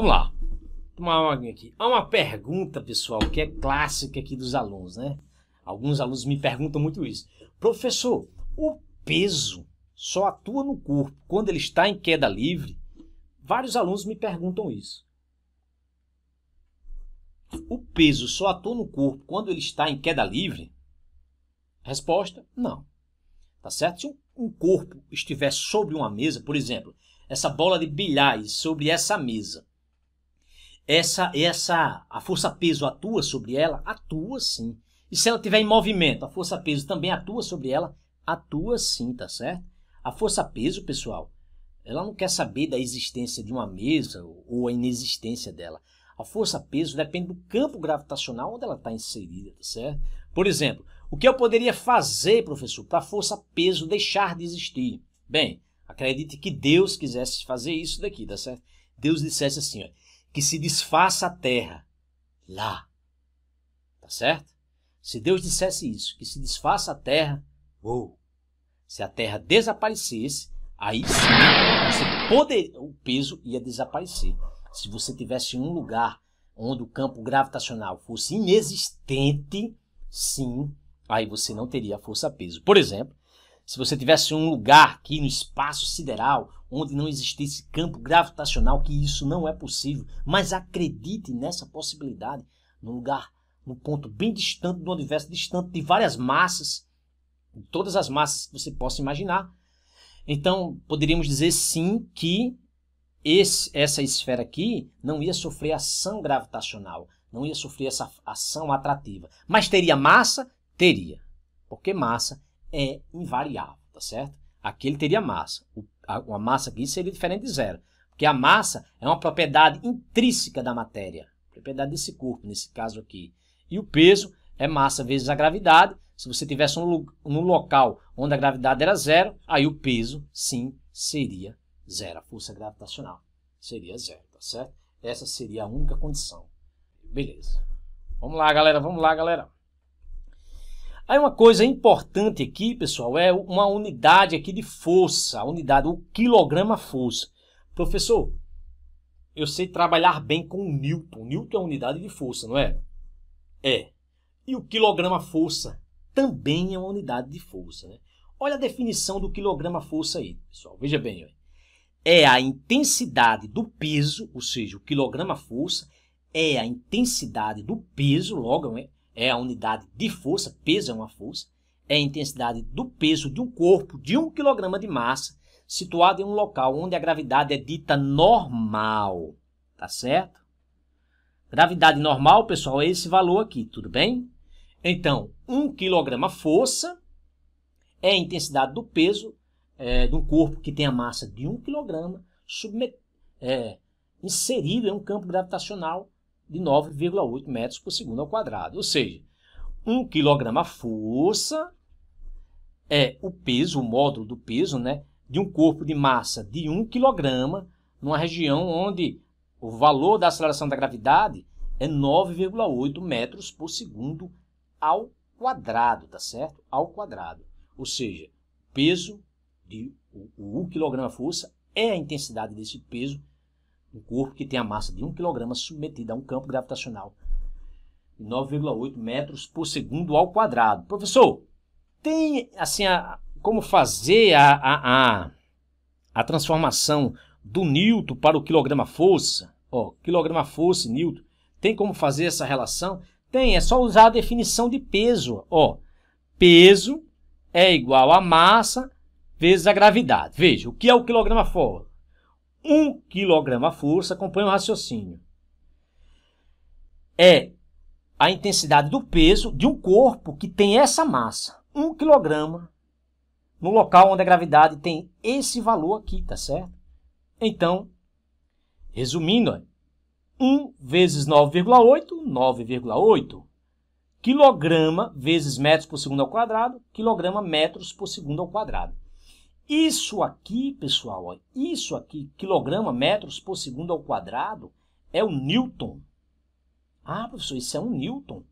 Vamos lá. Tomar uma aqui. Há uma pergunta, pessoal, que é clássica aqui dos alunos, né? Alguns alunos me perguntam muito isso. Professor, o peso só atua no corpo quando ele está em queda livre? Vários alunos me perguntam isso. O peso só atua no corpo quando ele está em queda livre? Resposta: não. Tá certo? Se um corpo estiver sobre uma mesa, por exemplo, essa bola de bilhares sobre essa mesa, essa essa a força peso atua sobre ela? Atua sim. E se ela tiver em movimento, a força peso também atua sobre ela? Atua sim, tá certo? A força peso, pessoal, ela não quer saber da existência de uma mesa ou a inexistência dela. A força peso depende do campo gravitacional onde ela está inserida, tá certo? Por exemplo, o que eu poderia fazer, professor, para a força peso deixar de existir? Bem, acredite que Deus quisesse fazer isso daqui, tá certo? Deus dissesse assim, ó, que se desfaça a terra lá. Tá certo? Se Deus dissesse isso, que se desfaça a terra, uou, se a terra desaparecesse, aí sim você poderia, o peso ia desaparecer. Se você tivesse um lugar onde o campo gravitacional fosse inexistente, sim, aí você não teria força peso. Por exemplo, se você tivesse um lugar aqui no espaço sideral onde não existisse campo gravitacional, que isso não é possível, mas acredite nessa possibilidade, num lugar, num ponto bem distante do universo, distante de várias massas, de todas as massas que você possa imaginar. Então, poderíamos dizer sim que esse, essa esfera aqui não ia sofrer ação gravitacional, não ia sofrer essa ação atrativa. Mas teria massa? Teria. Porque massa é invariável, tá certo? Aqui ele teria massa. O, a, uma massa aqui seria diferente de zero, porque a massa é uma propriedade intrínseca da matéria, propriedade desse corpo, nesse caso aqui. E o peso é massa vezes a gravidade. Se você tivesse um, um local onde a gravidade era zero, aí o peso, sim, seria zero. A força gravitacional seria zero, tá certo? Essa seria a única condição. Beleza. Vamos lá, galera. Vamos lá, galera. Aí uma coisa importante aqui, pessoal, é uma unidade aqui de força, a unidade, o quilograma força. Professor, eu sei trabalhar bem com Newton. Newton é unidade de força, não é? É. E o quilograma força também é uma unidade de força, né? Olha a definição do quilograma força aí, pessoal. Veja bem, é a intensidade do peso, ou seja, o quilograma força é a intensidade do peso, logo, né? é a unidade de força, peso é uma força, é a intensidade do peso de um corpo de 1 um kg de massa situado em um local onde a gravidade é dita normal, tá certo? Gravidade normal, pessoal, é esse valor aqui, tudo bem? Então, 1 um kg força é a intensidade do peso é, de um corpo que tem a massa de 1 um kg é, inserido em um campo gravitacional de 9,8 metros por segundo ao quadrado. Ou seja, 1 kg força é o peso, o módulo do peso, né, de um corpo de massa de 1 kg numa região onde o valor da aceleração da gravidade é 9,8 metros por segundo ao quadrado, tá certo? Ao quadrado. Ou seja, peso de o, o 1 kg força é a intensidade desse peso um corpo que tem a massa de 1 kg submetido a um campo gravitacional de 9,8 metros por segundo ao quadrado. Professor, tem assim a, como fazer a, a, a, a transformação do Newton para o quilograma força? Ó, quilograma força, Newton. Tem como fazer essa relação? Tem, é só usar a definição de peso. Ó, peso é igual a massa vezes a gravidade. Veja, o que é o quilograma força 1 kg a força, acompanha o raciocínio. É a intensidade do peso de um corpo que tem essa massa, 1 kg, no local onde a gravidade tem esse valor aqui, tá certo? Então, resumindo, 1 é vezes 9,8, 9,8. Quilograma vezes metros por segundo ao quadrado, quilograma metros por segundo ao quadrado. Isso aqui, pessoal, isso aqui, quilograma, metros por segundo ao quadrado, é o Newton. Ah, professor, isso é um Newton.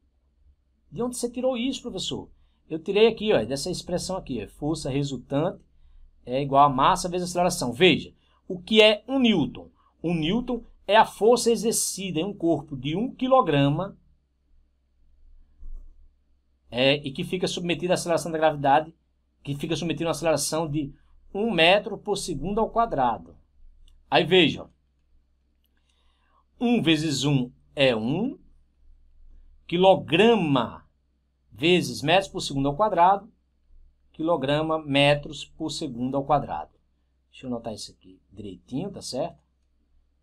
De onde você tirou isso, professor? Eu tirei aqui, ó, dessa expressão aqui, força resultante é igual a massa vezes aceleração. Veja, o que é um Newton? Um Newton é a força exercida em um corpo de um quilograma é, e que fica submetido à aceleração da gravidade, que fica submetido a uma aceleração de 1 metro por segundo ao quadrado. Aí vejam, 1 vezes 1 é 1, quilograma vezes metros por segundo ao quadrado, quilograma metros por segundo ao quadrado. Deixa eu anotar isso aqui direitinho, tá certo?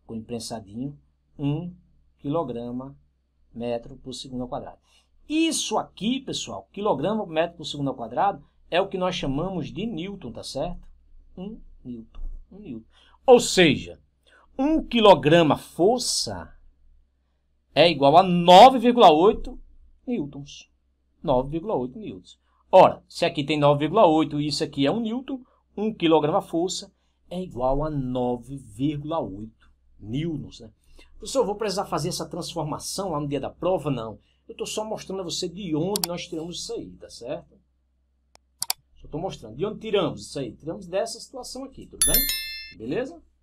Com imprensadinho, 1 quilograma metro por segundo ao quadrado. Isso aqui, pessoal, quilograma por metro por segundo ao quadrado, é o que nós chamamos de Newton, tá certo? 1 newton, 1 newton. Ou seja, 1 kg força é igual a 9,8 newtons. 9,8 newtons. Ora, se aqui tem 9,8 e isso aqui é 1 newton, 1 kg força é igual a 9,8 newtons. Né? Professor, eu vou precisar fazer essa transformação lá no dia da prova? Não. Eu estou só mostrando a você de onde nós tiramos isso aí, tá certo? estou mostrando. De onde tiramos isso aí? Tiramos dessa situação aqui, tudo bem? Beleza?